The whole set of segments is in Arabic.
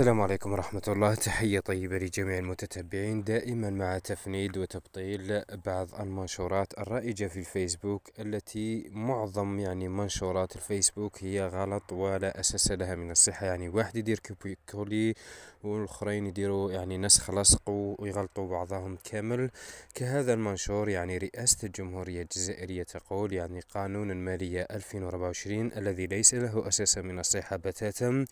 السلام عليكم ورحمة الله تحية طيبة لجميع المتتبعين دائما مع تفنيد وتبطيل بعض المنشورات الرائجة في الفيسبوك التي معظم يعني منشورات الفيسبوك هي غلط ولا أساس لها من الصحة يعني واحد يدير كولي والآخرين يديروا يعني نسخ لصق ويغلطوا بعضهم كامل كهذا المنشور يعني رئاسة الجمهورية الجزائرية تقول يعني قانون المالية 2024 الذي ليس له أساس من الصحة بتاتا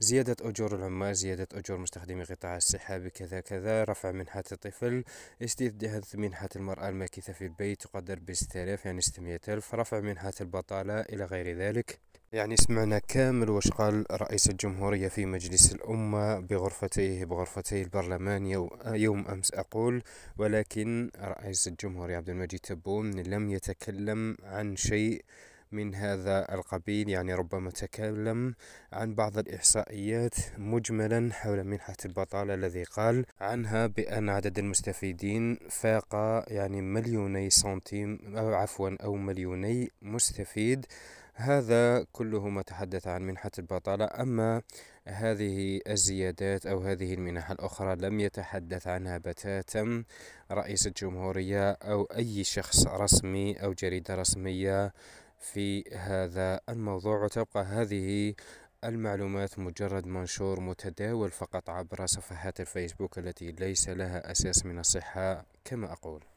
زيادة أجور العمال زيادة أجور مستخدمي قطاع السحاب كذا كذا رفع منحة الطفل استجداد منحة المرأة الماكثة في البيت تقدر بستلاف يعني ستمية ألف رفع منحة البطالة إلى غير ذلك يعني سمعنا كامل واش قال رئيس الجمهورية في مجلس الأمة بغرفتيه بغرفتي البرلمان يوم أمس أقول ولكن رئيس الجمهورية عبد المجيد تبون لم يتكلم عن شيء من هذا القبيل يعني ربما تكلم عن بعض الإحصائيات مجملا حول منحة البطالة الذي قال عنها بأن عدد المستفيدين فاق يعني مليوني سنتيم أو عفوا أو مليوني مستفيد هذا كله ما تحدث عن منحة البطالة أما هذه الزيادات أو هذه المنح الأخرى لم يتحدث عنها بتاتا رئيس الجمهورية أو أي شخص رسمي أو جريدة رسمية في هذا الموضوع وتبقى هذه المعلومات مجرد منشور متداول فقط عبر صفحات الفيسبوك التي ليس لها أساس من الصحة كما أقول